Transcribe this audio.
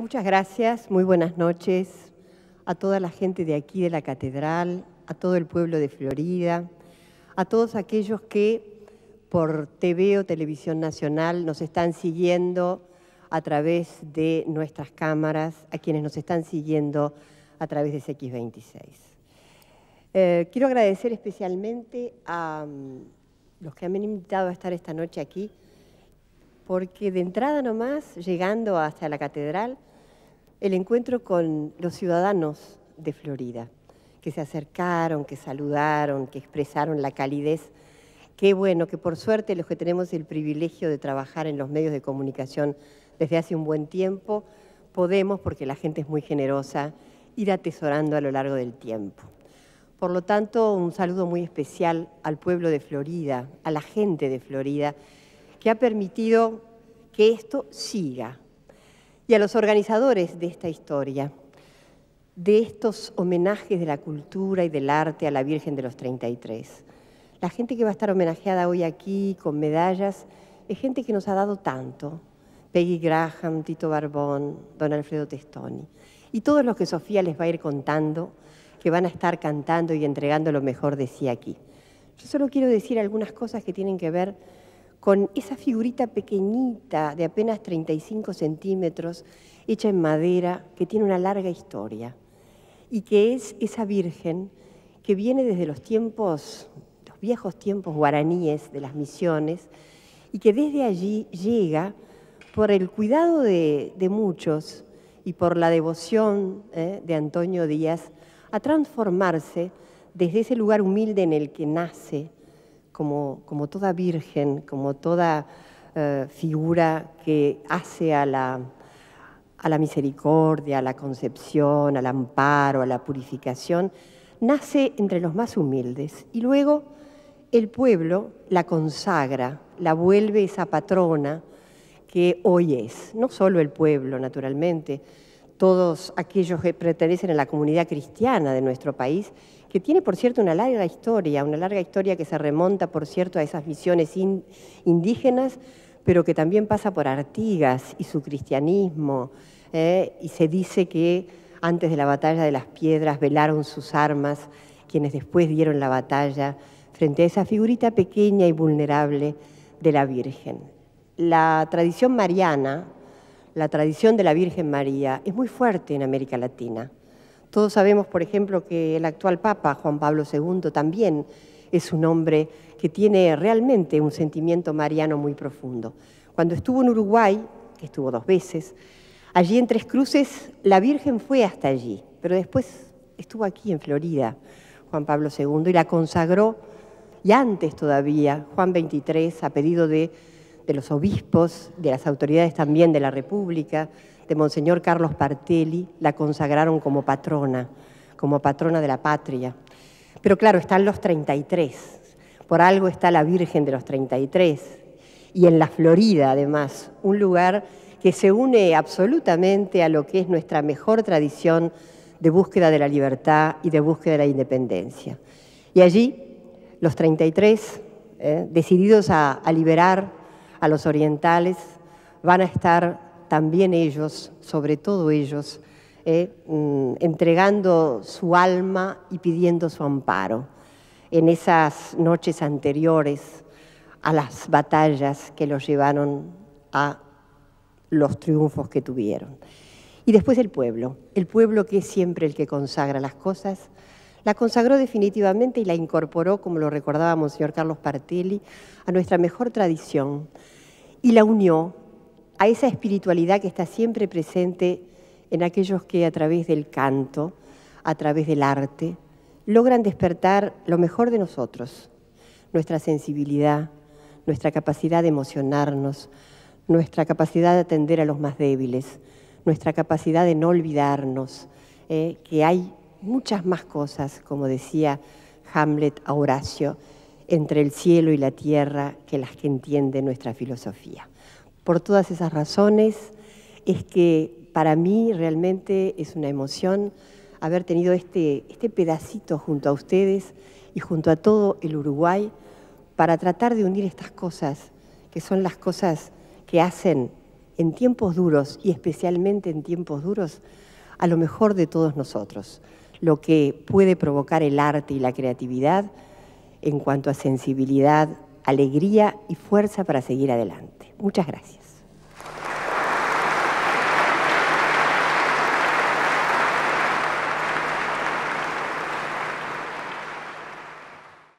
Muchas gracias, muy buenas noches a toda la gente de aquí de la catedral, a todo el pueblo de Florida, a todos aquellos que por TV o Televisión Nacional nos están siguiendo a través de nuestras cámaras, a quienes nos están siguiendo a través de x 26 eh, quiero agradecer especialmente a mm, los que me han invitado a estar esta noche aquí, porque de entrada nomás, llegando hasta la catedral, el encuentro con los ciudadanos de Florida, que se acercaron, que saludaron, que expresaron la calidez. Qué bueno que por suerte los que tenemos el privilegio de trabajar en los medios de comunicación desde hace un buen tiempo, podemos, porque la gente es muy generosa, ir atesorando a lo largo del tiempo. Por lo tanto, un saludo muy especial al pueblo de Florida, a la gente de Florida, que ha permitido que esto siga, y a los organizadores de esta historia, de estos homenajes de la cultura y del arte a la Virgen de los 33. La gente que va a estar homenajeada hoy aquí con medallas es gente que nos ha dado tanto. Peggy Graham, Tito Barbón, don Alfredo Testoni. Y todos los que Sofía les va a ir contando, que van a estar cantando y entregando lo mejor de sí aquí. Yo solo quiero decir algunas cosas que tienen que ver con esa figurita pequeñita de apenas 35 centímetros, hecha en madera, que tiene una larga historia, y que es esa Virgen que viene desde los tiempos, los viejos tiempos guaraníes de las misiones, y que desde allí llega por el cuidado de, muchos y por la devoción ¿eh? de Antonio Díaz a transformarse desde ese lugar humilde en el que nace, como, toda virgen, como toda eh, figura que hace a la, a la misericordia, a la concepción, al amparo, a la purificación, nace entre los más humildes y luego el pueblo la consagra, la vuelve esa patrona que hoy es, no solo el pueblo, naturalmente, todos aquellos que pertenecen a la comunidad cristiana de nuestro país, que tiene, por cierto, una larga historia, una larga historia que se remonta, por cierto, a esas misiones indígenas, pero que también pasa por Artigas y su cristianismo. Eh, y se dice que antes de la batalla de las piedras velaron sus armas quienes después dieron la batalla frente a esa figurita pequeña y vulnerable de la Virgen. La tradición mariana la tradición de la Virgen María es muy fuerte en América Latina. Todos sabemos, por ejemplo, que el actual Papa, Juan Pablo II, también es un hombre que tiene realmente un sentimiento mariano muy profundo. Cuando estuvo en Uruguay, que estuvo dos veces, allí en Tres Cruces, la Virgen fue hasta allí, pero después estuvo aquí en Florida, Juan Pablo II, y la consagró, y antes todavía, Juan XXIII, a pedido de de los obispos, de las autoridades también de la República, de Monseñor Carlos Partelli, la consagraron como patrona, como patrona de la patria. Pero claro, están los 33, por algo está la Virgen de los 33, y en la Florida además, un lugar que se une absolutamente a lo que es nuestra mejor tradición de búsqueda de la libertad y de búsqueda de la independencia. Y allí, los 33, eh, decididos a liberar a los orientales, van a estar también ellos, sobre todo ellos, eh, mm, entregando su alma y pidiendo su amparo en esas noches anteriores a las batallas que los llevaron a los triunfos que tuvieron. Y después el pueblo, el pueblo que es siempre el que consagra las cosas, la consagró definitivamente y la incorporó, como lo recordaba señor Carlos Partelli, a nuestra mejor tradición y la unió a esa espiritualidad que está siempre presente en aquellos que a través del canto, a través del arte, logran despertar lo mejor de nosotros, nuestra sensibilidad, nuestra capacidad de emocionarnos, nuestra capacidad de atender a los más débiles, nuestra capacidad de no olvidarnos, eh, que hay muchas más cosas, como decía Hamlet a Horacio, entre el cielo y la tierra que las que entiende nuestra filosofía. Por todas esas razones es que para mí realmente es una emoción haber tenido este, este pedacito junto a ustedes y junto a todo el Uruguay para tratar de unir estas cosas, que son las cosas que hacen en tiempos duros y especialmente en tiempos duros a lo mejor de todos nosotros lo que puede provocar el arte y la creatividad en cuanto a sensibilidad, alegría y fuerza para seguir adelante. Muchas gracias.